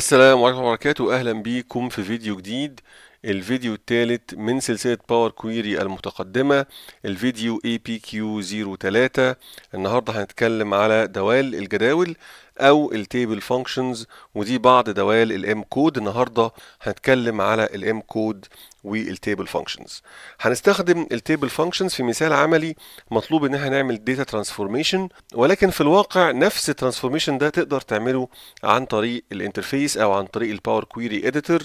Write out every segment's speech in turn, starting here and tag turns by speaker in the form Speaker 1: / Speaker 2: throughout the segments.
Speaker 1: السلام عليكم ورحمة الله وبركاته أهلا بكم في فيديو جديد الفيديو الثالث من سلسلة باور كويري المتقدمة الفيديو APQ03 النهاردة هنتكلم على دوال الجداول او التيبل فانكشنز ودي بعض دوال الام كود النهارده هنتكلم على الام كود والتيبل فانكشنز هنستخدم التيبل فانكشنز في مثال عملي مطلوب ان احنا نعمل داتا ترانسفورميشن ولكن في الواقع نفس الترانسفورميشن ده تقدر تعمله عن طريق الانترفيس او عن طريق الباور كويري اديتور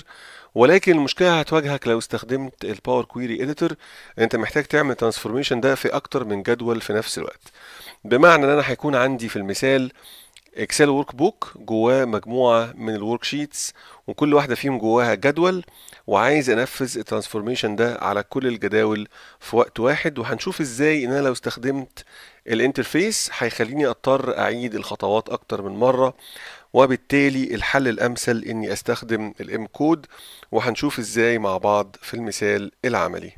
Speaker 1: ولكن المشكله هتواجهك لو استخدمت الباور كويري اديتور انت محتاج تعمل ترانسفورميشن ده في اكتر من جدول في نفس الوقت بمعنى ان انا هيكون عندي في المثال اكسل ورك بوك جواه مجموعه من الورك شيتس وكل واحده فيهم جواها جدول وعايز انفذ الترانسفورميشن ده على كل الجداول في وقت واحد وهنشوف ازاي ان انا لو استخدمت الانترفيس هيخليني اضطر اعيد الخطوات اكتر من مره وبالتالي الحل الامثل اني استخدم الام كود وهنشوف ازاي مع بعض في المثال العملي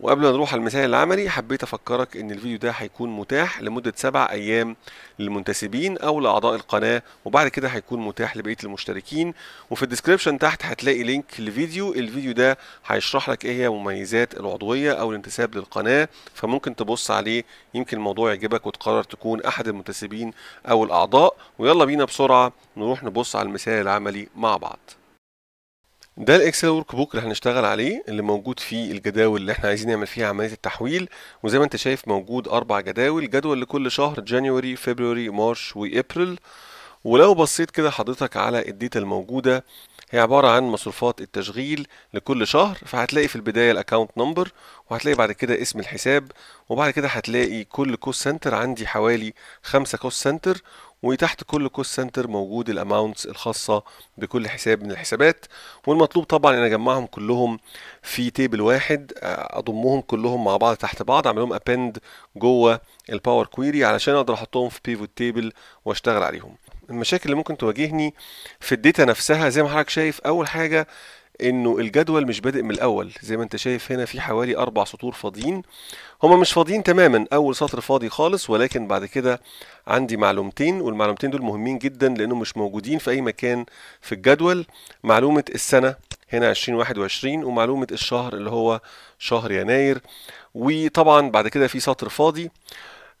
Speaker 1: وقبل ما نروح على المثال العملي حبيت افكرك ان الفيديو ده هيكون متاح لمده سبع ايام للمنتسبين او لاعضاء القناه وبعد كده هيكون متاح لبقيه المشتركين وفي الديسكربشن تحت هتلاقي لينك لفيديو الفيديو ده هيشرح لك ايه هي مميزات العضويه او الانتساب للقناه فممكن تبص عليه يمكن الموضوع يعجبك وتقرر تكون احد المنتسبين او الاعضاء ويلا بينا بسرعه نروح نبص على المثال العملي مع بعض ده الاكسل ورك بوك اللي هنشتغل عليه اللي موجود فيه الجداول اللي احنا عايزين نعمل فيها عمليه التحويل وزي ما انت شايف موجود اربع جداول جدول لكل شهر جانيوري فبراير مارش وابريل ولو بصيت كده حضرتك على الديتا الموجوده هي عباره عن مصروفات التشغيل لكل شهر فهتلاقي في البدايه الاكونت نمبر وهتلاقي بعد كده اسم الحساب وبعد كده هتلاقي كل كوست سنتر عندي حوالي خمسة كوست سنتر وتحت كل كوست سنتر موجود الاماونتس الخاصه بكل حساب من الحسابات والمطلوب طبعا ان اجمعهم كلهم في تيبل واحد آه، اضمهم كلهم مع بعض تحت بعض اعمل لهم ابند جوه الباور كويري علشان اقدر احطهم في بيفوت تيبل واشتغل عليهم المشاكل اللي ممكن تواجهني في الداتا نفسها زي ما حضرتك شايف اول حاجه انه الجدول مش بادئ من الاول زي ما انت شايف هنا في حوالي اربع سطور فاضيين هما مش فاضيين تماما اول سطر فاضي خالص ولكن بعد كده عندي معلومتين والمعلومتين دول مهمين جدا لانهم مش موجودين في اي مكان في الجدول معلومه السنه هنا 2021 ومعلومه الشهر اللي هو شهر يناير وطبعا بعد كده في سطر فاضي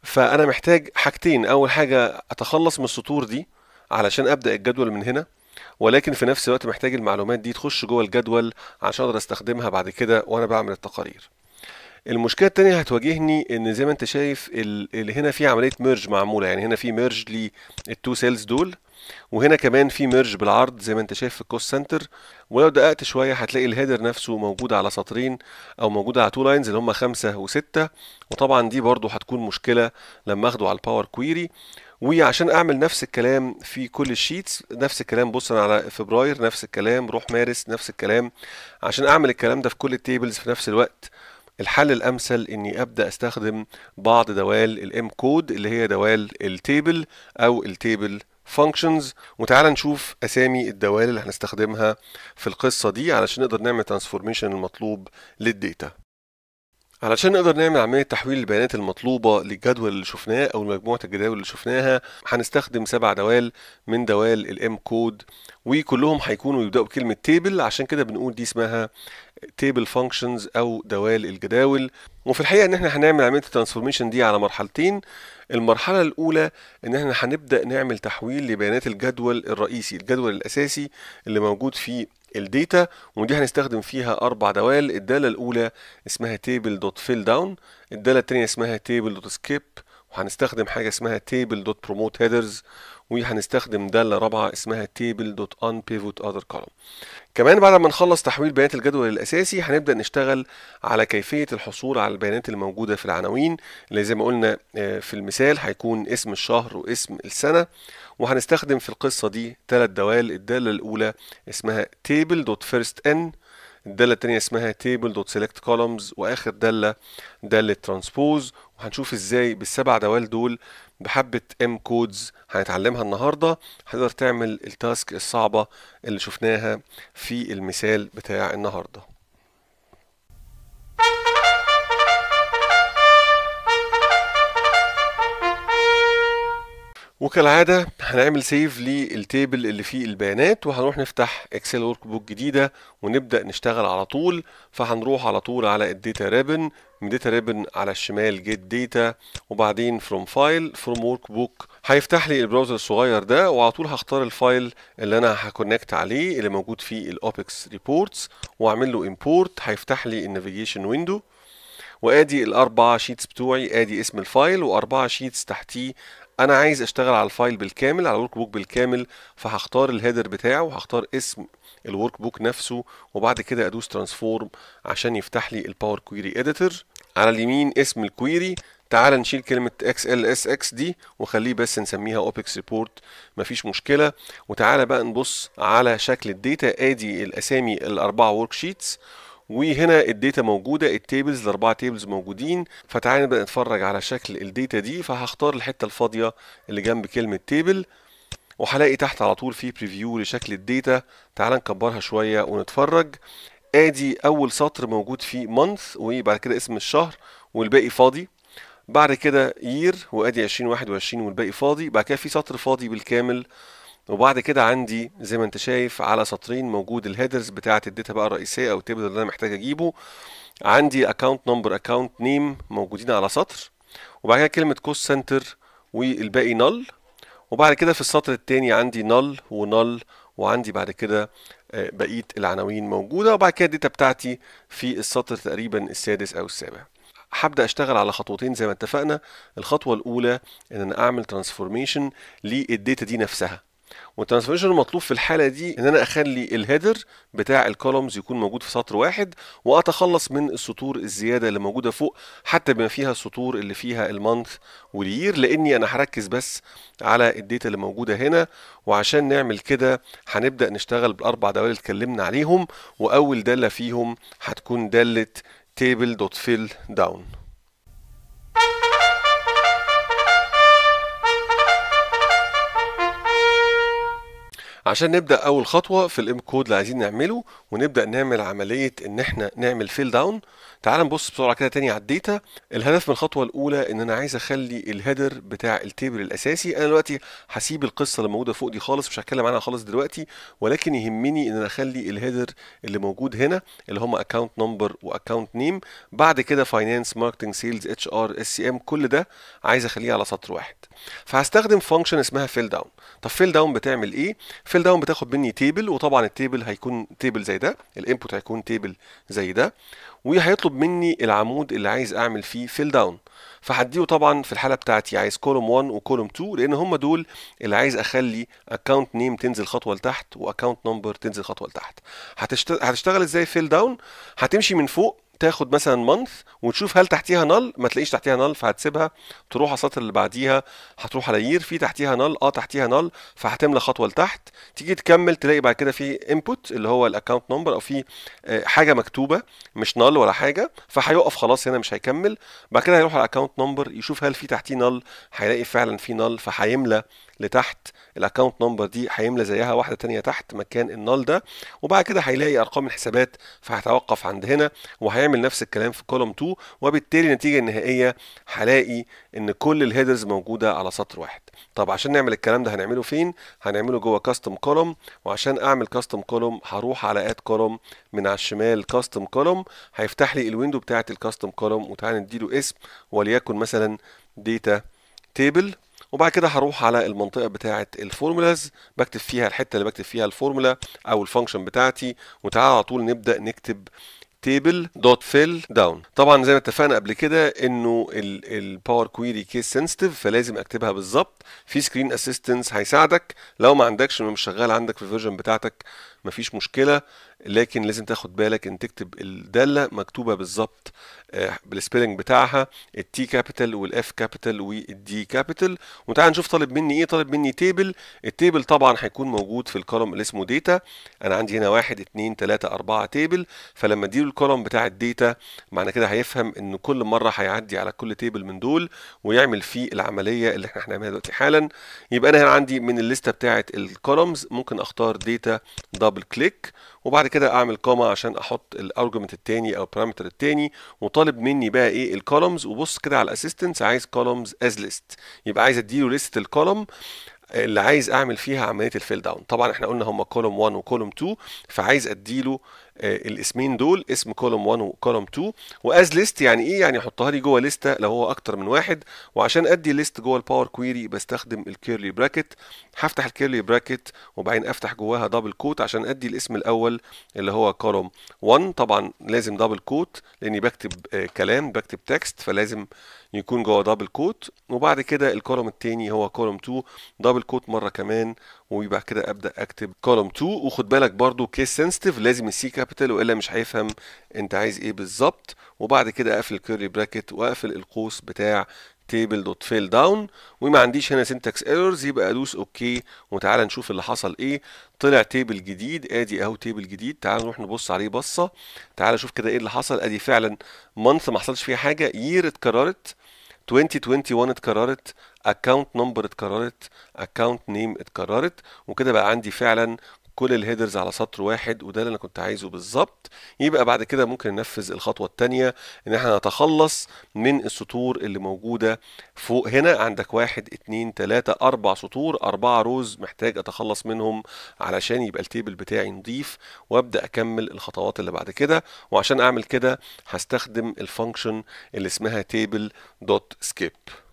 Speaker 1: فانا محتاج حاجتين اول حاجه اتخلص من السطور دي علشان ابدا الجدول من هنا ولكن في نفس الوقت محتاج المعلومات دي تخش جوه الجدول عشان اقدر استخدمها بعد كده وانا بعمل التقارير المشكله الثانيه هتواجهني ان زي ما انت شايف اللي هنا في عمليه ميرج معموله يعني هنا في ميرج للتو سيلز دول وهنا كمان في ميرج بالعرض زي ما انت شايف في الكوست سنتر ولو دققت شويه هتلاقي الهيدر نفسه موجود على سطرين او موجود على تو لاينز اللي هم خمسة وستة وطبعا دي برضو هتكون مشكله لما اخده على الباور كويري وعشان اعمل نفس الكلام في كل الشيتس نفس الكلام بص على فبراير نفس الكلام روح مارس نفس الكلام عشان اعمل الكلام ده في كل التيبلز في نفس الوقت الحل الامثل اني ابدا استخدم بعض دوال الام كود اللي هي دوال التيبل او التيبل فانكشنز وتعالى نشوف اسامي الدوال اللي هنستخدمها في القصه دي علشان نقدر نعمل ترانسفورميشن المطلوب للديتا علشان نقدر نعمل عملية تحويل البيانات المطلوبة للجدول اللي شفناه أو لمجموعة الجداول اللي شفناها هنستخدم سبع دوال من دوال الام كود وكلهم هيكونوا يبدأوا بكلمة تيبل عشان كده بنقول دي اسمها تيبل فانكشنز أو دوال الجداول وفي الحقيقة إن احنا هنعمل عملية الترانسفورميشن دي على مرحلتين المرحلة الأولى إن احنا هنبدأ نعمل تحويل لبيانات الجدول الرئيسي الجدول الأساسي اللي موجود في الديتا ودي هنستخدم فيها اربع دوال الداله الاولى اسمها تيبل دوت فيل داون الداله الثانيه اسمها تيبل دوت سكيب وهنستخدم حاجه اسمها تيبل دوت بروموت هيدرز وهنستخدم داله رابعه اسمها تيبل دوت ان بيفوت اذر كولوم كمان بعد ما نخلص تحويل بيانات الجدول الاساسي هنبدا نشتغل على كيفيه الحصول على البيانات الموجوده في العناوين اللي زي ما قلنا آه، في المثال هيكون اسم الشهر واسم السنه وهنستخدم في القصة دي ثلاث دوال الدالة الأولى اسمها table.firstn الدالة التانية اسمها table.selectColumns وآخر دالة دالة transpose وهنشوف ازاي بالسبع دوال دول بحبة M codes هنتعلمها النهاردة هتقدر تعمل التاسك الصعبة اللي شفناها في المثال بتاع النهارده وكالعادة هنعمل سيف للتيبل اللي فيه البيانات وهنروح نفتح اكسل ورك بوك جديدة ونبدأ نشتغل على طول فهنروح على طول على الداتا ريبن من داتا ريبن على الشمال جيت داتا وبعدين فروم فايل فروم ورك بوك هيفتح لي البراوزر الصغير ده وعلى طول هختار الفايل اللي انا هكونكت عليه اللي موجود فيه الاوبكس ريبورتس واعمل له امبورت هيفتح لي النافيجيشن ويندو وادي الاربع شيتس بتوعي ادي اسم الفايل واربعه شيتس تحتيه انا عايز اشتغل على الفايل بالكامل على الورك بوك بالكامل فهختار الهيدر بتاعه وهختار اسم الورك بوك نفسه وبعد كده ادوس ترانسفورم عشان يفتح لي الباور كويري اديتور على اليمين اسم الكويري تعال نشيل كلمة XLSX دي وخليه بس نسميها OPEX ريبورت مفيش مشكلة وتعالى بقى نبص على شكل الديتا ادي الاسامي الاربعة ورك شيتس وهنا الداتا موجوده التيبلز الاربعه تيبلز موجودين فتعالى نبدا نتفرج على شكل الداتا دي فهختار الحته الفاضيه اللي جنب كلمه تيبل وهلاقي تحت على طول في بريفيو لشكل الداتا تعالى نكبرها شويه ونتفرج ادي اول سطر موجود فيه مانث وبعد كده اسم الشهر والباقي فاضي بعد كده يير وادي 2021 والباقي فاضي بعد كده في سطر فاضي بالكامل وبعد كده عندي زي ما انت شايف على سطرين موجود الهيدرز بتاعه الداتا بقى الرئيسيه او التيبل اللي انا محتاج اجيبه عندي اكونت نمبر اكونت نيم موجودين على سطر وبعد كده كلمه كوست سنتر والباقي نل وبعد كده في السطر الثاني عندي نل ونل وعندي بعد كده آه، بقيه العناوين موجوده وبعد كده الداتا بتاعتي في السطر تقريبا السادس او السابع هبدا اشتغل على خطوتين زي ما اتفقنا الخطوه الاولى ان انا اعمل ترانسفورميشن للداتا دي نفسها والترانسفورميشن المطلوب في الحاله دي ان انا اخلي الهيدر بتاع الكولومز يكون موجود في سطر واحد واتخلص من السطور الزياده اللي موجوده فوق حتى بما فيها السطور اللي فيها المانث واليير لاني انا هركز بس على الداتا اللي موجوده هنا وعشان نعمل كده هنبدا نشتغل بالاربع دوال اللي اتكلمنا عليهم واول داله فيهم هتكون داله table.fill down عشان نبدا اول خطوه في الام كود اللي عايزين نعمله ونبدا نعمل عمليه ان احنا نعمل فيل داون تعال نبص بسرعه كده تاني على الداتا الهدف من الخطوه الاولى ان انا عايز اخلي الهيدر بتاع التيبل الاساسي انا دلوقتي هسيب القصه اللي موجوده فوق دي خالص مش هتكلم عنها خالص دلوقتي ولكن يهمني ان انا اخلي الهيدر اللي موجود هنا اللي هم اكونت نمبر واكونت نيم بعد كده فاينانس ماركتنج سيلز اتش ار اس سي ام كل ده عايز اخليه على سطر واحد فهستخدم فانكشن اسمها فيل داون طب فيل داون بتعمل ايه الفيل داون بتاخد مني تيبل وطبعا التيبل هيكون تيبل زي ده الانبوت هيكون تيبل زي ده وهيطلب مني العمود اللي عايز اعمل فيه فيل داون فهديه طبعا في الحاله بتاعتي عايز كولوم 1 وكولوم 2 لان هم دول اللي عايز اخلي اكونت نيم تنزل خطوه لتحت واكونت نمبر تنزل خطوه لتحت هتشتغل ازاي فيل داون هتمشي من فوق تاخد مثلا مانث وتشوف هل تحتيها نل ما تلاقيش تحتيها نل فهتسيبها تروح على السطر اللي بعديها هتروح على يير في تحتيها نل اه تحتيها نل فهتملى خطوه لتحت تيجي تكمل تلاقي بعد كده في انبوت اللي هو الاكونت نمبر او في آه، حاجه مكتوبه مش نل ولا حاجه فهيقف خلاص هنا مش هيكمل بعد كده هيروح على الاكونت نمبر يشوف هل في تحتيه نل هيلاقي فعلا في نل فهيملى لتحت الاكونت نمبر دي هيملى زيها واحده ثانيه تحت مكان النال ده وبعد كده هيلاقي ارقام الحسابات فهتوقف عند هنا وهيعمل نفس الكلام في كولوم 2 وبالتالي النتيجه النهائيه هلاقي ان كل الهيدرز موجوده على سطر واحد طب عشان نعمل الكلام ده هنعمله فين هنعمله جوه كاستم كولوم وعشان اعمل كاستم كولوم هروح على اد كولوم من على الشمال كاستم كولوم هيفتح لي الويندو بتاعه الكاستم كولوم وتعالى نديله اسم وليكن مثلا داتا تيبل وبعد كده هروح على المنطقه بتاعه الفورمولاز بكتب فيها الحته اللي بكتب فيها الفورمولا او الفانكشن بتاعتي وتعالى على طول نبدا نكتب تيبل دوت فيل داون طبعا زي ما اتفقنا قبل كده انه الباور كويري كيس سنسيتيف فلازم اكتبها بالظبط في سكرين اسيستنس هيساعدك لو ما عندكش مش شغال عندك في الفيرجن بتاعتك مفيش مشكله لكن لازم تاخد بالك ان تكتب الداله مكتوبه بالظبط آه، بالسبيلنج بتاعها التي كابيتال والاف كابيتال والدي كابيتال وتعال نشوف طالب مني ايه طالب مني تيبل التيبل طبعا هيكون موجود في الكولوم اللي اسمه داتا انا عندي هنا 1 2 3 4 تيبل فلما اديله الكولوم بتاع الداتا معنى كده هيفهم ان كل مره هيعدي على كل تيبل من دول ويعمل فيه العمليه اللي احنا هنعملها دلوقتي حالا يبقى انا هنا عندي من الليسته بتاعت الكولومز ممكن اختار داتا دبل دبل كليك وبعد كده اعمل كوما عشان احط الارجمنت التاني او البارامتر التاني وطالب مني بقى ايه الكولمز وبص كده على الاسيستنس عايز كولمز از ليست يبقى عايز اديله ليست الكولم اللي عايز اعمل فيها عمليه الفيل داون طبعا احنا قلنا هم كولوم 1 وكولوم 2 فعايز اديله آه، الاسمين دول اسم كولوم 1 وكولوم 2 واز ليست يعني ايه يعني حطها لي جوه لسته لو هو اكتر من واحد وعشان ادي ليست جوه الباور كويري بستخدم الكيرلي براكت هفتح الكيرلي براكت وبعدين افتح جواها دبل كوت عشان ادي الاسم الاول اللي هو كولوم 1 طبعا لازم دبل كوت لاني بكتب آه، كلام بكتب تكست فلازم يكون جوه دبل كوت وبعد كده الكولوم التاني هو كولوم 2 دبل كوت مره كمان ويبقى كده ابدا اكتب كولوم 2 وخد بالك برضو كيس سنسيتيف لازم السي كابيتال والا مش هيفهم انت عايز ايه بالظبط وبعد كده اقفل الكيرلي براكت واقفل القوس بتاع تيبل دوت فيل داون وما عنديش هنا سنتكس ايرورز يبقى ادوس اوكي وتعالى نشوف اللي حصل ايه طلع تيبل جديد ادي اهو تيبل جديد تعالى نروح نبص عليه بصه تعالى شوف كده ايه اللي حصل ادي فعلا مانث ما حصلش فيها حاجه يير اتكررت 2021 اتكررت اكونت نمبر اتكررت اكونت نيم اتكررت وكده بقى عندي فعلا كل الهيدرز على سطر واحد وده اللي انا كنت عايزه بالظبط يبقى بعد كده ممكن ننفذ الخطوه الثانيه ان احنا نتخلص من السطور اللي موجوده فوق هنا عندك واحد اتنين تلاته اربع سطور اربع روز محتاج اتخلص منهم علشان يبقى التيبل بتاعي نضيف وابدا اكمل الخطوات اللي بعد كده وعشان اعمل كده هستخدم الفانكشن اللي اسمها table.skip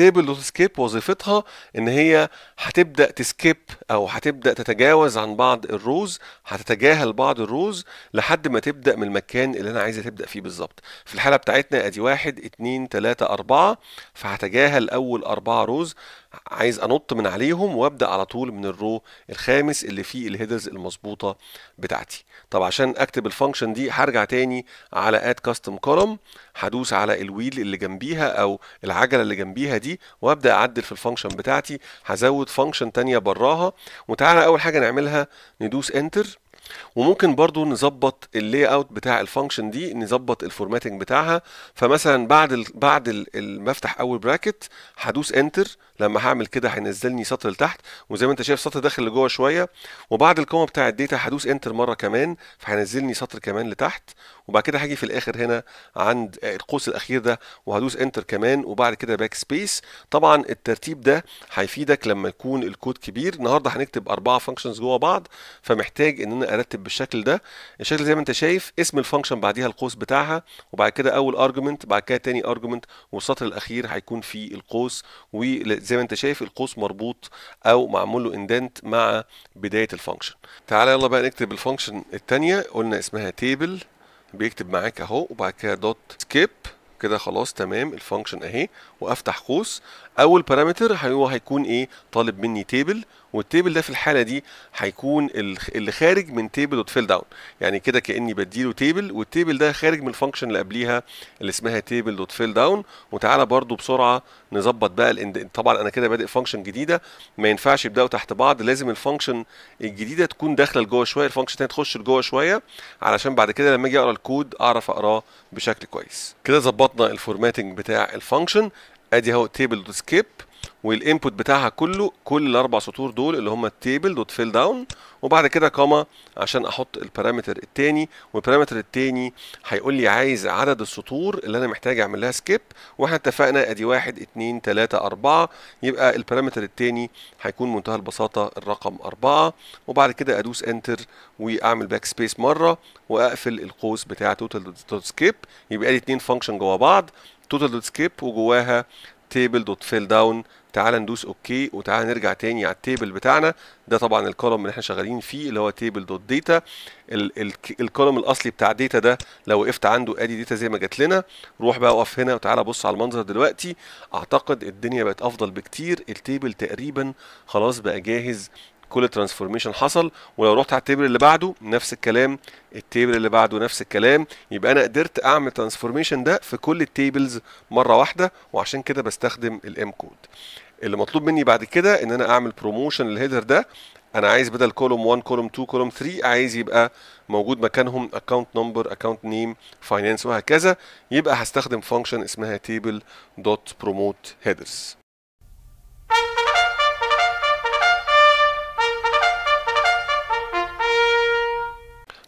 Speaker 1: تيبل دوت سكيب وظيفتها ان هي هتبدا تسكيب او هتبدا تتجاوز عن بعض الروز هتتجاهل بعض الروز لحد ما تبدا من المكان اللي انا عايزه تبدا فيه بالظبط في الحاله بتاعتنا ادي واحد اتنين تلاته اربعه فهتجاهل اول اربعه روز عايز انط من عليهم وابدا على طول من الرو الخامس اللي فيه الهيدرز المظبوطه بتاعتي طب عشان اكتب الفانكشن دي هرجع تاني على اد كاستم كولوم هدوس على الويل اللي جنبيها او العجله اللي جنبيها دي وابدا اعدل في الفانكشن بتاعتي هزود فانكشن تانية براها وتعالى اول حاجه نعملها ندوس انتر وممكن برضو نظبط اللي اوت بتاع الفانكشن دي نظبط الفورماتنج بتاعها فمثلا بعد الـ بعد المفتح اول براكت هدوس انتر لما هعمل كده هينزلني سطر لتحت وزي ما انت شايف سطر داخل لجوه شويه وبعد الكومه بتاع الداتا هدوس انتر مره كمان فهينزلني سطر كمان لتحت وبعد كده هاجي في الاخر هنا عند القوس الاخير ده وهدوس انتر كمان وبعد كده باك سبيس طبعا الترتيب ده هيفيدك لما يكون الكود كبير النهارده هنكتب اربعه فانكشنز جوه بعض فمحتاج ان انا هرتب بالشكل ده الشكل زي ما انت شايف اسم الفانكشن بعديها القوس بتاعها وبعد كده اول ارجمنت بعد كده تاني ارجمنت والسطر الاخير هيكون فيه القوس وزي ما انت شايف القوس مربوط او معمول له اندنت مع بدايه الفانكشن تعالى يلا بقى نكتب الفانكشن الثانيه قلنا اسمها تيبل بيكتب معاك اهو وبعد كده دوت سكيب كده خلاص تمام الفانكشن اهي وافتح قوس اول بارامتر هو هيكون ايه طالب مني تيبل والتيبل ده في الحاله دي هيكون اللي خارج من تيبل دوت فيل داون يعني كده كاني بديله تيبل والتيبل ده خارج من الفانكشن اللي قبليها اللي اسمها تيبل دوت فيل داون وتعالى برده بسرعه نظبط بقى الاند... طبعا انا كده بادئ فانكشن جديده ما ينفعش يبداوا تحت بعض لازم الفانكشن الجديده تكون داخله لجوه شويه الفانكشن الثانيه تخش لجوه شويه علشان بعد كده لما اجي اقرا الكود اعرف اقراه بشكل كويس كده ظبطنا الفورماتنج بتاع الفانكشن ادي اهو تيبل دوت سكيب والانبوت بتاعها كله كل الاربع سطور دول اللي هم التيبل دوت فيل داون وبعد كده كوما عشان احط البارامتر الثاني والبارامتر الثاني هيقول لي عايز عدد السطور اللي انا محتاج اعمل لها سكيب واحنا اتفقنا ادي واحد 2 3 اربعه يبقى البارامتر الثاني هيكون منتهى البساطه الرقم اربعه وبعد كده ادوس انتر واعمل باك سبيس مره واقفل القوس بتاع توتال دوت سكيب يبقى لي اثنين فانكشن جوا بعض توتال دوت سكيب وجواها تيبل دوت فيل داون تعالى ندوس اوكي وتعالى نرجع تاني على التيبل بتاعنا ده طبعا الكولوم اللي احنا شغالين فيه اللي هو تيبل دوت داتا الكولوم الاصلي بتاع داتا ده لو وقفت عنده ادي داتا زي ما جات لنا روح بقى اقف هنا وتعالى بص على المنظر دلوقتي اعتقد الدنيا بقت افضل بكتير التيبل تقريبا خلاص بقى جاهز كل ترانسفورميشن حصل ولو رحت على التيبل اللي بعده نفس الكلام التيبل اللي بعده نفس الكلام يبقى انا قدرت اعمل ترانسفورميشن ده في كل التيبلز مره واحده وعشان كده بستخدم الام كود اللي مطلوب مني بعد كده ان انا اعمل بروموشن للهيدر ده انا عايز بدل كولوم 1 كولوم 2 كولوم 3 عايز يبقى موجود مكانهم اكونت نمبر اكونت نيم فاينانس وهكذا يبقى هستخدم فانكشن اسمها تيبل دوت بروموت هيدرز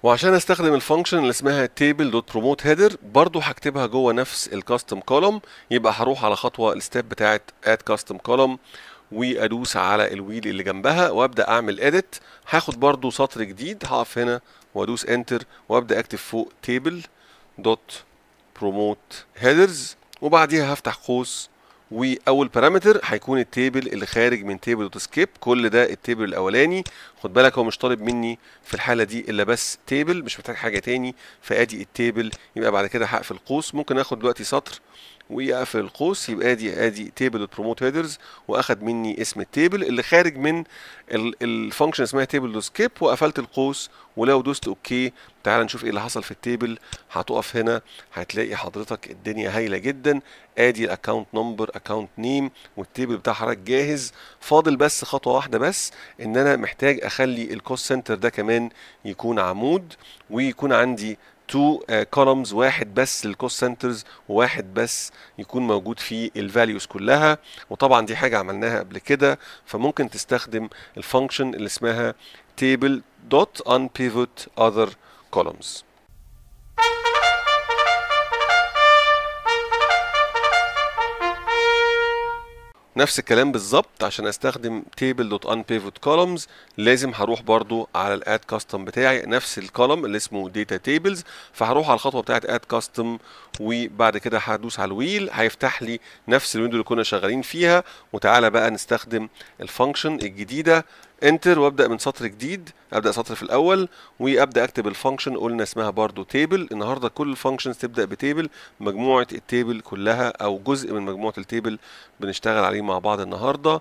Speaker 1: وعشان استخدم الفانكشن اللي اسمها تيبل دوت بروموت هيدر برضو هكتبها جوه نفس الكاستم كولوم يبقى هروح على خطوه الستيب بتاعه اد كاستم كولوم وادوس على الويل اللي جنبها وابدا اعمل اديت هاخد برضو سطر جديد هقف هنا وادوس انتر وابدا اكتب فوق تيبل دوت بروموت هيدرز وبعديها هفتح قوس واول بارامتر هيكون التيبل اللي خارج من تيبل دوت سكيب كل ده التيبل الاولاني خد بالك هو مش طالب مني في الحاله دي الا بس تيبل مش محتاج حاجه تاني فادي التيبل يبقى بعد كده هقفل قوس ممكن اخد دلوقتي سطر ويقفل القوس يبقى ادي ادي تيبل بروموت هيدرز واخد مني اسم التيبل اللي خارج من الفانكشن اسمها تيبل سكيب وقفلت القوس ولو دوست اوكي تعال نشوف ايه اللي حصل في التيبل هتقف هنا هتلاقي حضرتك الدنيا هايله جدا ادي الاكونت نمبر اكونت نيم والتيبل بتاع حضرتك جاهز فاضل بس خطوه واحده بس ان انا محتاج اخلي الكوست سنتر ده كمان يكون عمود ويكون عندي تو كولمز uh, واحد بس للكوست سنترز وواحد بس يكون موجود فيه الفاليوز كلها وطبعا دي حاجه عملناها قبل كده فممكن تستخدم الفانكشن اللي اسمها table.unpivot other columns نفس الكلام بالظبط عشان استخدم تيبل دوت ان بيفوت لازم هروح برضو على الاد كاستم بتاعي نفس الكولم اللي اسمه داتا تيبلز فهروح على الخطوه بتاعت اد كاستم وبعد كده هدوس على الويل هيفتح لي نفس الويندو اللي كنا شغالين فيها وتعالى بقى نستخدم الفانكشن الجديده انتر وابدا من سطر جديد ابدا سطر في الاول وابدا اكتب الفانكشن قلنا اسمها برضو تيبل النهارده كل الفانكشنز تبدا بتيبل مجموعه التيبل كلها او جزء من مجموعه التيبل بنشتغل عليه مع بعض النهارده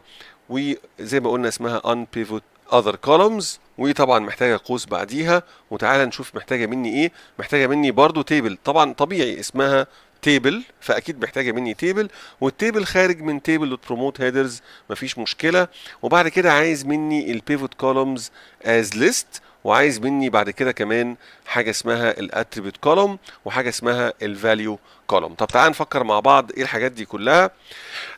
Speaker 1: وزي ما قلنا اسمها ان بيفوت اذر كولومز وطبعا محتاجه قوس بعديها وتعالى نشوف محتاجه مني ايه محتاجه مني برضو تيبل طبعا طبيعي اسمها تيبل فاكيد محتاجه مني تيبل والتيبل خارج من تيبل دوت بروموت هيدرز مفيش مشكله وبعد كده عايز مني البيفوت كولومز از ليست وعايز مني بعد كده كمان حاجه اسمها الاتريبيوت كولوم وحاجه اسمها الفاليو كولوم طب تعال نفكر مع بعض ايه الحاجات دي كلها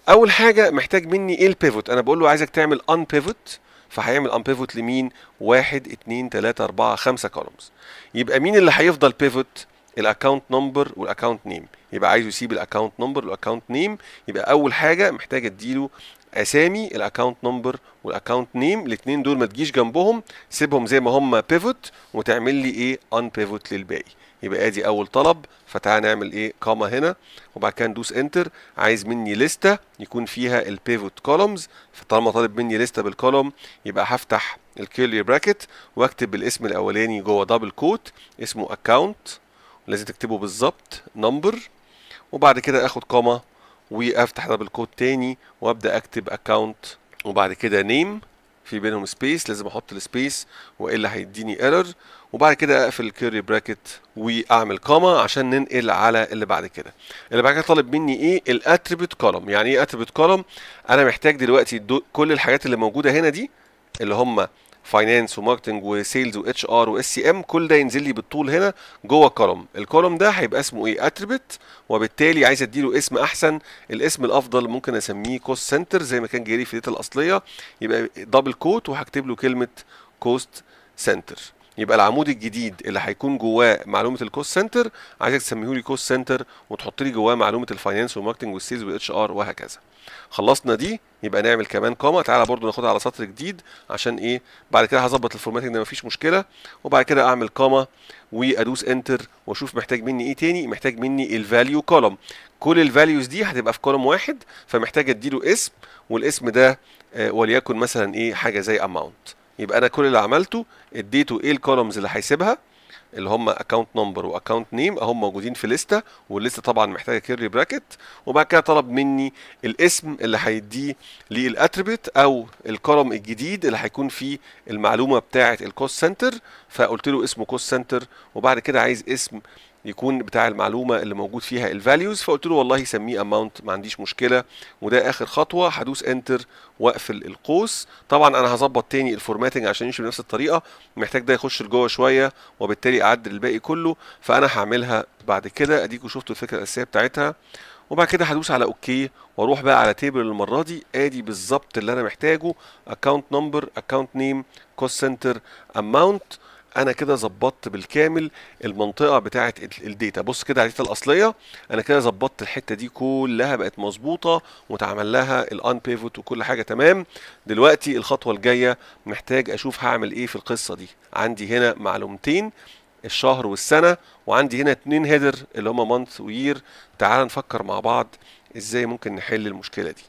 Speaker 1: اول حاجه محتاج مني ايه البيفوت انا بقول له عايزك تعمل ان بيفوت فهيعمل ان بيفوت لمين 1 2 3 4 5 كولومز يبقى مين اللي هيفضل بيفوت الاكونت نمبر والاكونت نيم يبقى عايزه يسيب الاكونت نمبر والاكونت نيم يبقى اول حاجه محتاج اديله اسامي الاكونت نمبر والاكونت نيم الاثنين دول ما تجيش جنبهم سيبهم زي ما هم بيفوت وتعمل لي ايه ان بيفوت للباقي يبقى ادي اول طلب فتعال نعمل ايه كاما هنا وبعد كده ندوس انتر عايز مني لسته يكون فيها البيفوت كولومز فطالما طالب مني لسته بالكولوم يبقى هفتح الكيرلي براكت واكتب الاسم الاولاني جوه دبل كوت اسمه اكونت لازم تكتبه بالظبط نمبر وبعد كده اخد كوما وافتح دبل كود تاني وابدا اكتب اكونت وبعد كده نيم في بينهم سبيس لازم احط السبيس والا هيديني ايرور وبعد كده اقفل الكيري براكت واعمل كوما عشان ننقل على اللي بعد كده اللي بعد كده طالب مني ايه الاتريبيوت كولم يعني ايه اتريبيوت كولم انا محتاج دلوقتي كل الحاجات اللي موجوده هنا دي اللي هم فاينانس وماركتنج وسيلز واتش ار واس سي ام كل ده ينزل لي بالطول هنا جوه الكولوم الكولوم ده هيبقى اسمه ايه اتريبيوت وبالتالي عايز اديله اسم احسن الاسم الافضل ممكن اسميه كوست سنتر زي ما كان جاري في الداتا الاصليه يبقى دبل كوت وهكتب له كلمه كوست سنتر يبقى العمود الجديد اللي هيكون جواه معلومه الكوست سنتر عايزك تسميه لي كوست سنتر وتحط لي جواه معلومه الفاينانس والماركتنج والسيلز والاتش ار وهكذا خلصنا دي يبقى نعمل كمان كومه تعالى برضو ناخدها على سطر جديد عشان ايه بعد كده هظبط الفورماتنج ده مفيش مشكله وبعد كده اعمل كومه وادوس انتر واشوف محتاج مني ايه تاني محتاج مني الفاليو كولوم كل الفاليوز دي هتبقى في كولوم واحد فمحتاج اديله اسم والاسم ده آه، وليكن مثلا ايه حاجه زي اماونت يبقى انا كل اللي عملته اديته ايه الكولومز اللي هيسيبها اللي هم اكونت نمبر واكونت نيم اهم موجودين في لسته واللسته طبعا محتاجه كيرلي براكت وبعد كده طلب مني الاسم اللي هيديه للاتريبيوت او الكولوم الجديد اللي هيكون فيه المعلومه بتاعه الكوست سنتر فقلت له اسمه كوست سنتر وبعد كده عايز اسم يكون بتاع المعلومه اللي موجود فيها الفاليوز فقلت له والله سميه اماونت ما عنديش مشكله وده اخر خطوه هدوس انتر واقفل القوس طبعا انا هظبط تاني الفورماتنج عشان يمشي بنفس الطريقه محتاج ده يخش لجوه شويه وبالتالي اعدل الباقي كله فانا هعملها بعد كده اديكوا شفتوا الفكره الاساسيه بتاعتها وبعد كده هدوس على اوكي واروح بقى على تيبل المره دي ادي بالظبط اللي انا محتاجه اكونت نمبر اكونت نيم كوست سنتر اماونت انا كده ظبطت بالكامل المنطقه بتاعه الداتا بص كده على الداتا الاصليه انا كده ظبطت الحته دي كلها بقت مظبوطه واتعمل لها الان بيفوت وكل حاجه تمام دلوقتي الخطوه الجايه محتاج اشوف هعمل ايه في القصه دي عندي هنا معلومتين الشهر والسنه وعندي هنا اتنين هيدر اللي هما مانث وير تعال نفكر مع بعض ازاي ممكن نحل المشكله دي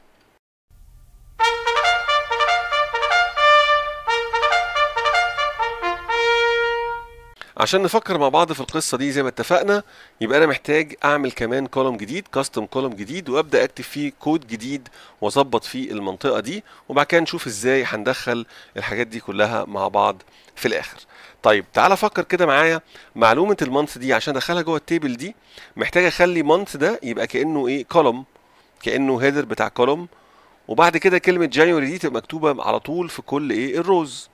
Speaker 1: عشان نفكر مع بعض في القصه دي زي ما اتفقنا يبقى انا محتاج اعمل كمان كولوم جديد كاستم كولوم جديد وابدا اكتب فيه كود جديد واظبط فيه المنطقه دي وبعد كده نشوف ازاي هندخل الحاجات دي كلها مع بعض في الاخر طيب تعالى فكر كده معايا معلومه المانث دي عشان ادخلها جوه التيبل دي محتاج اخلي مانث ده يبقى كانه ايه كولوم كانه هيدر بتاع كولوم وبعد كده كلمه جانيوري دي تبقى مكتوبه على طول في كل ايه الروز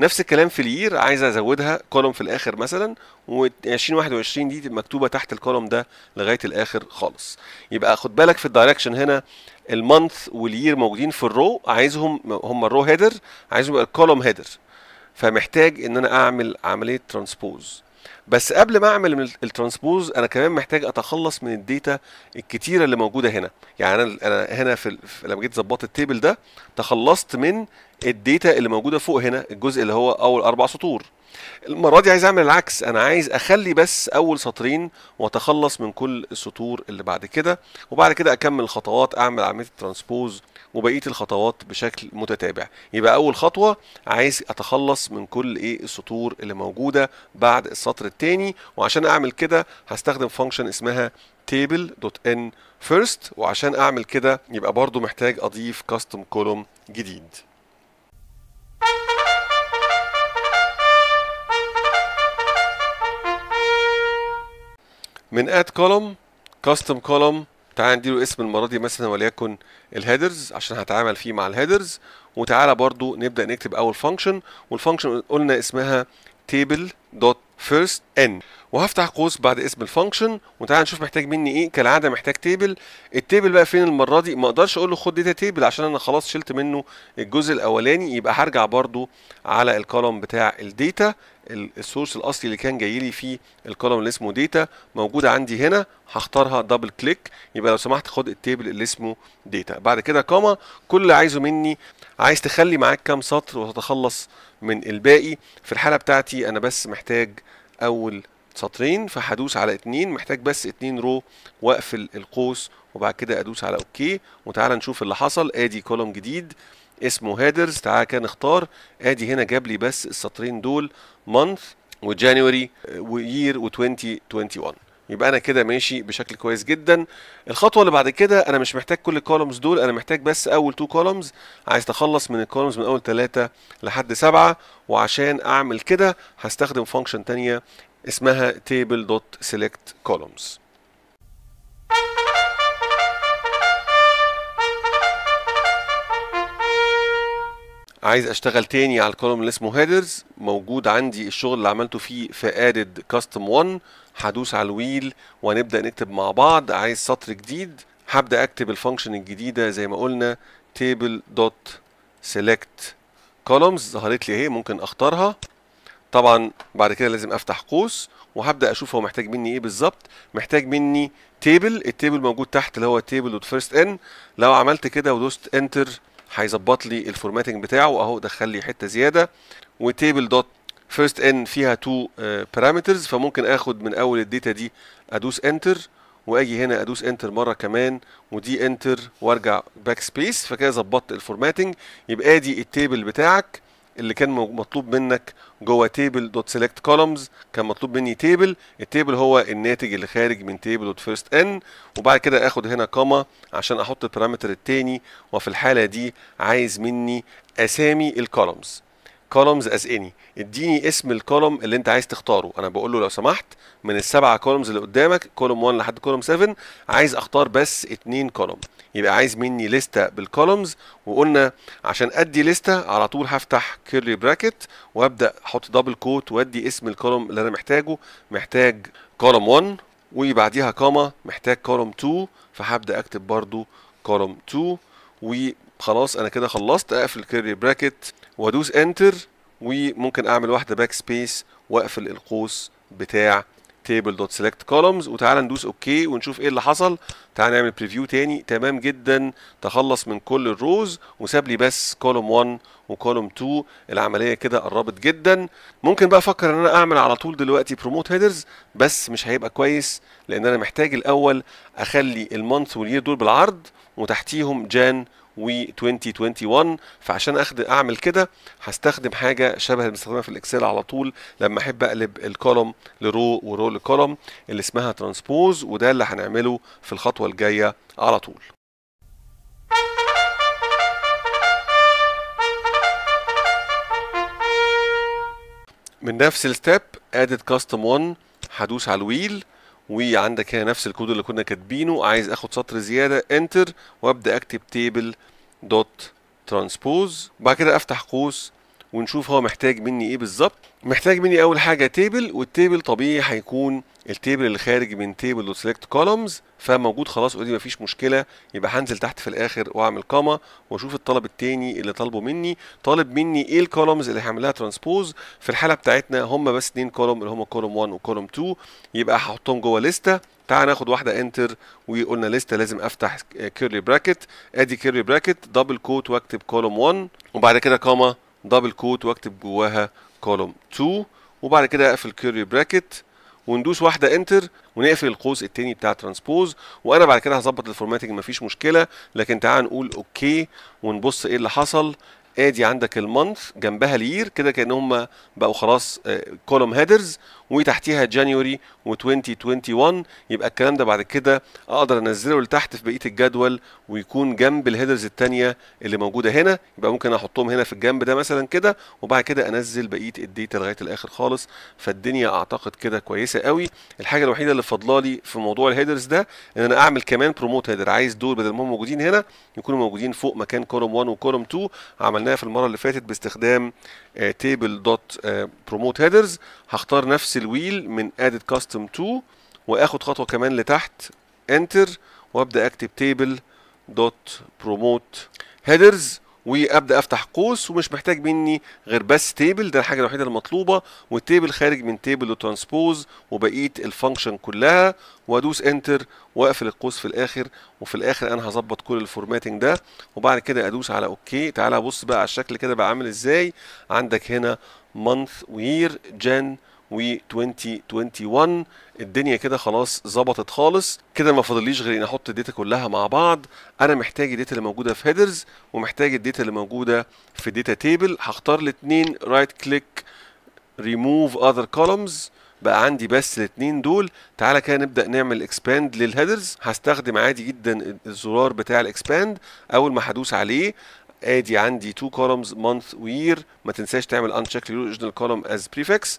Speaker 1: نفس الكلام في الير عايز ازودها كولوم في الاخر مثلا و2021 دي تبقى مكتوبه تحت الكولوم ده لغايه الاخر خالص يبقى خد بالك في الدايركشن هنا المانث والير موجودين في الرو عايزهم هم الرو هيدر عايزهم يبقى الكولوم هيدر فمحتاج ان انا اعمل عمليه ترانسبوز بس قبل ما اعمل الترانسبوز انا كمان محتاج اتخلص من الداتا الكتيره اللي موجوده هنا يعني انا انا هنا في لما جيت ظبطت التيبل ده تخلصت من الديتا اللي موجوده فوق هنا الجزء اللي هو اول اربع سطور المره دي عايز اعمل العكس انا عايز اخلي بس اول سطرين واتخلص من كل السطور اللي بعد كده وبعد كده اكمل الخطوات اعمل عمليه الترانسبوز وبقيه الخطوات بشكل متتابع يبقى اول خطوه عايز اتخلص من كل ايه السطور اللي موجوده بعد السطر الثاني وعشان اعمل كده هستخدم فانكشن اسمها table.n first وعشان اعمل كده يبقى برضو محتاج اضيف custom column جديد من اد كولوم كاستم كولوم تعال نديله اسم المره دي مثلا وليكن الهيدرز عشان هتعامل فيه مع الهيدرز وتعالى برضو نبدا نكتب اول فانكشن والفانكشن قلنا اسمها table دوت فيرست ان وهفتح قوس بعد اسم الفانكشن وتعالى نشوف محتاج مني ايه كالعاده محتاج تيبل التيبل بقى فين المره دي ما اقدرش اقول له خد داتا تيبل عشان انا خلاص شلت منه الجزء الاولاني يبقى هرجع برده على الكولوم بتاع الديتا السورس الاصلي اللي كان جاي لي فيه الكولوم اللي اسمه ديتا موجوده عندي هنا هختارها دبل كليك يبقى لو سمحت خد التيبل اللي اسمه ديتا بعد كده كوما كل اللي عايزه مني عايز تخلي معاك كام سطر وتتخلص من الباقي في الحالة بتاعتي انا بس محتاج اول سطرين فهدوس على اتنين محتاج بس اتنين رو واقفل القوس وبعد كده ادوس على اوكي وتعالى نشوف اللي حصل ادي كولوم جديد اسمه هيدرز تعالى كده نختار ادي هنا جاب لي بس السطرين دول مانث وجانوري وير و2021 يبقى انا كده ماشي بشكل كويس جدا الخطوه اللي بعد كده انا مش محتاج كل الكولومز دول انا محتاج بس اول تو كولومز عايز اتخلص من الكولومز من اول ثلاثة لحد سبعة وعشان اعمل كده هستخدم فانكشن تانية اسمها table.selectColumns عايز اشتغل تاني على الكولوم اللي اسمه هيدرز موجود عندي الشغل اللي عملته فيه في ادد كاستم 1 هدوس على الويل وهنبدا نكتب مع بعض عايز سطر جديد هبدا اكتب الفانكشن الجديده زي ما قلنا تيبل دوت سيلكت كولومز ظهرت لي اهي ممكن اختارها طبعا بعد كده لازم افتح قوس وهبدا اشوف هو محتاج مني ايه بالظبط محتاج مني تيبل التيبل موجود تحت اللي هو تيبل دوت فيرست ان لو عملت كده ودوست انتر هيظبط لي الفورماتنج بتاعه اهو دخل لي حته زياده وتيبل دوت فيرست ان فيها تو بارامترز آه، فممكن اخد من اول الداتا دي ادوس انتر واجي هنا ادوس انتر مره كمان ودي انتر وارجع باك سبيس فكده ظبطت الفورماتنج يبقى ادي التيبل بتاعك اللي كان مطلوب منك جوه تيبل دوت سيلكت كولمز كان مطلوب مني تيبل التيبل هو الناتج اللي خارج من تيبل دوت فيرست ان وبعد كده اخد هنا كوما عشان احط البارامتر التاني وفي الحاله دي عايز مني اسامي الكولمز كولومز از اني اديني اسم الكولوم اللي انت عايز تختاره انا بقول له لو سمحت من السبعه كولومز اللي قدامك كولوم 1 لحد كولوم 7 عايز اختار بس اثنين كولوم يبقى عايز مني لستة بالكولومز وقلنا عشان ادي لستة على طول هفتح كيرلي براكت وابدا احط دبل كوت وادي اسم الكولوم اللي انا محتاجه محتاج كولوم 1 وبعديها كوما محتاج كولوم 2 فهبدا اكتب برده كولوم 2 وخلاص انا كده خلصت اقفل كيرلي براكت وادوس انتر وممكن اعمل واحده باك سبيس واقفل القوس بتاع تيبل دوت سيلكت كولومز وتعالى ندوس اوكي ونشوف ايه اللي حصل تعالى نعمل بريفيو تاني تمام جدا تخلص من كل الروز وساب لي بس كولوم 1 وكولوم 2 العمليه كده قربت جدا ممكن بقى افكر ان انا اعمل على طول دلوقتي بروموت هيدرز بس مش هيبقى كويس لان انا محتاج الاول اخلي المانث واليير دول بالعرض وتحتيهم جان و2021 فعشان اخد اعمل كده هستخدم حاجه شبه اللي بنستخدمها في الاكسل على طول لما احب اقلب الكولوم لرو ورو لكولوم اللي اسمها ترانسبوز وده اللي هنعمله في الخطوه الجايه على طول من نفس الستيب ادد كاستم 1 هدوس على الويل وعندك هنا نفس الكود اللي كنا كاتبينه عايز اخد سطر زياده انتر وابدا اكتب تيبل دوت ترانسبوز وبعد كده افتح قوس ونشوف هو محتاج مني ايه بالظبط محتاج مني اول حاجه تيبل والتيبل طبيعي هيكون التيبل اللي خارج من تيبل دوت سيلكت كولومز فموجود خلاص اوريدي مفيش مشكله يبقى هنزل تحت في الاخر واعمل كاما واشوف الطلب التاني اللي طالبه مني طالب مني ايه الكولومز اللي هعملها ترانسبوز في الحاله بتاعتنا هم بس اتنين كولوم اللي هم كولوم 1 وكولوم 2 يبقى هحطهم جوه لسته تعال ناخد واحده انتر وقلنا لسه لازم افتح كيرلي براكت ادي كيرلي براكت دبل كوت واكتب كولوم 1 وبعد كده كاما دبل كوت واكتب جواها كولوم 2 وبعد كده اقفل كيرلي براكت وندوس واحده انتر ونقفل القوس التاني بتاع ترانسبوز وانا بعد كده هظبط الفورماتنج مفيش مشكله لكن تعال نقول اوكي ونبص ايه اللي حصل ادي عندك المانث جنبها الير كده كان هم بقوا خلاص كولوم آه، هيدرز وتحتيها جانيوري و2021 يبقى الكلام ده بعد كده اقدر انزله لتحت في بقيه الجدول ويكون جنب الهيدرز الثانيه اللي موجوده هنا يبقى ممكن احطهم هنا في الجنب ده مثلا كده وبعد كده انزل بقيه الديتا لغايه الاخر خالص فالدنيا اعتقد كده كويسه قوي الحاجه الوحيده اللي فاضله لي في موضوع الهيدرز ده ان انا اعمل كمان بروموت هيدر عايز دول بدل ما هم موجودين هنا يكونوا موجودين فوق مكان كولوم 1 وكولوم 2 عملناها في المره اللي فاتت باستخدام تيبل دوت بروموت هيدرز هختار نفس الويل من ادد كاستم 2 واخد خطوه كمان لتحت انتر وابدا اكتب تيبل دوت بروموت هيدرز وابدا افتح قوس ومش محتاج مني غير بس تيبل ده الحاجه الوحيده المطلوبه والتيبل خارج من تيبل وترانسبوز وبقيه الفانكشن كلها وادوس انتر واقفل القوس في الاخر وفي الاخر انا هظبط كل الفورماتنج ده وبعد كده ادوس على اوكي تعالى بص بقى على الشكل كده بقى عامل ازاي عندك هنا مانث وير جان و2021 الدنيا كده خلاص ظبطت خالص كده ما فاضليش غير ان احط الداتا كلها مع بعض انا محتاج الداتا اللي موجوده في هيدرز ومحتاج الداتا اللي موجوده في داتا تيبل هختار الاثنين رايت كليك ريموف اذر كولمز بقى عندي بس الاثنين دول تعالى كده نبدا نعمل اكسباند للهيدرز هستخدم عادي جدا الزرار بتاع الاكسباند اول ما هدوس عليه ادي عندي تو كولمز مانث وير ما تنساش تعمل انشيك للاوريجينال كولوم از بريفكس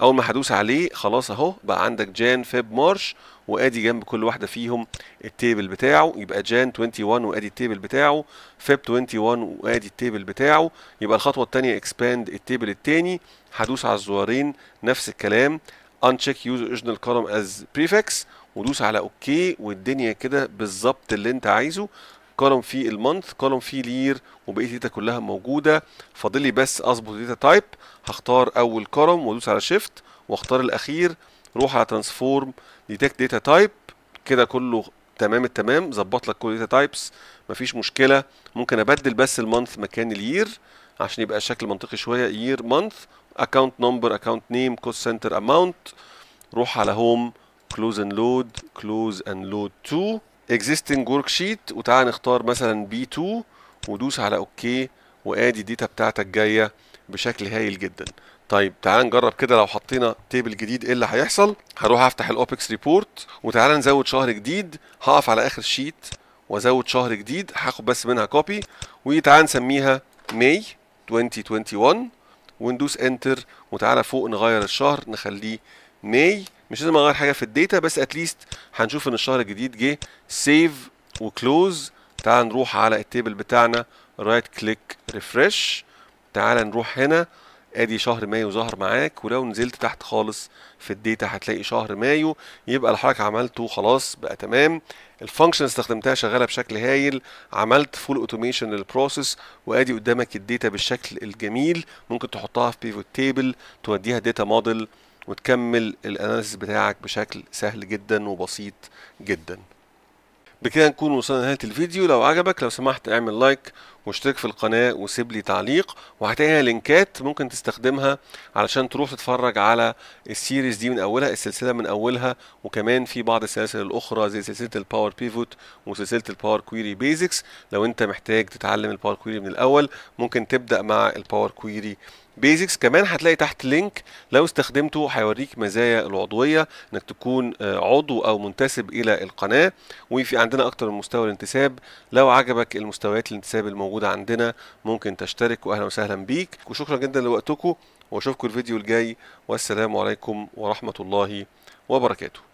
Speaker 1: اول ما هدوس عليه خلاص اهو بقى عندك جان فيب مارش وادي جنب كل واحده فيهم التيبل بتاعه يبقى جان 21 وادي التيبل بتاعه فيب 21 وادي التيبل بتاعه يبقى الخطوه الثانيه اكسباند التيبل الثاني هدوس على الزوارين نفس الكلام uncheck يوز original column as prefix ودوس على اوكي والدنيا كده بالظبط اللي انت عايزه كولوم فيه المانث كولوم فيه لير وبقيه الداتا كلها موجوده فاضل لي بس اظبط الداتا تايب هختار اول كولوم وادوس على شيفت واختار الاخير روح على ترانسفورم ديتكت داتا تايب كده كله تمام التمام ظبط لك كل داتا تايبس مفيش مشكله ممكن ابدل بس المانث مكان الير عشان يبقى شكل منطقي شويه يير مانث اكونت نمبر اكونت نيم كوست سنتر اماونت روح على هوم كلوز اند لود كلوز اند لود 2 existing worksheet sheet وتعالى نختار مثلا بي 2 ودوس على اوكي وادي الداتا بتاعتك جايه بشكل هايل جدا طيب تعال نجرب كده لو حطينا تيبل جديد ايه اللي هيحصل هروح افتح الاوبكس ريبورت وتعالى نزود شهر جديد هقف على اخر شيت وازود شهر جديد هاخد بس منها كوبي وتعالى نسميها ماي 2021 وندوس انتر وتعالى فوق نغير الشهر نخليه ماي مش لازم اغير حاجه في الداتا بس اتليست هنشوف ان الشهر الجديد جه سيف وكلوز تعال نروح على التيبل بتاعنا رايت كليك ريفرش تعال نروح هنا ادي شهر مايو ظهر معاك ولو نزلت تحت خالص في الداتا هتلاقي شهر مايو يبقى اللي حضرتك عملته خلاص بقى تمام الفانكشن استخدمتها شغاله بشكل هايل عملت فول اوتوميشن للبروسيس وادي قدامك الداتا بالشكل الجميل ممكن تحطها في بيفوت تيبل توديها داتا موديل وتكمل الاناليسيس بتاعك بشكل سهل جدا وبسيط جدا بكده نكون وصلنا لنهايه الفيديو لو عجبك لو سمحت اعمل لايك واشترك في القناه وسيب لي تعليق وهتلاقي لينكات ممكن تستخدمها علشان تروح تتفرج على السيريز دي من اولها السلسله من اولها وكمان في بعض السلاسل الاخرى زي سلسله الباور بيفوت وسلسله الباور كويري بيزكس لو انت محتاج تتعلم الباور كويري من الاول ممكن تبدا مع الباور كويري بيزكس كمان هتلاقي تحت لينك لو استخدمته هيوريك مزايا العضويه انك تكون آه، عضو او منتسب الى القناه وفي عندنا اكتر من مستوى الانتساب لو عجبك المستويات الانتساب الموجوده عندنا ممكن تشترك واهلا وسهلا بيك وشكرا جدا لوقتكم واشوفكم الفيديو الجاي والسلام عليكم ورحمه الله وبركاته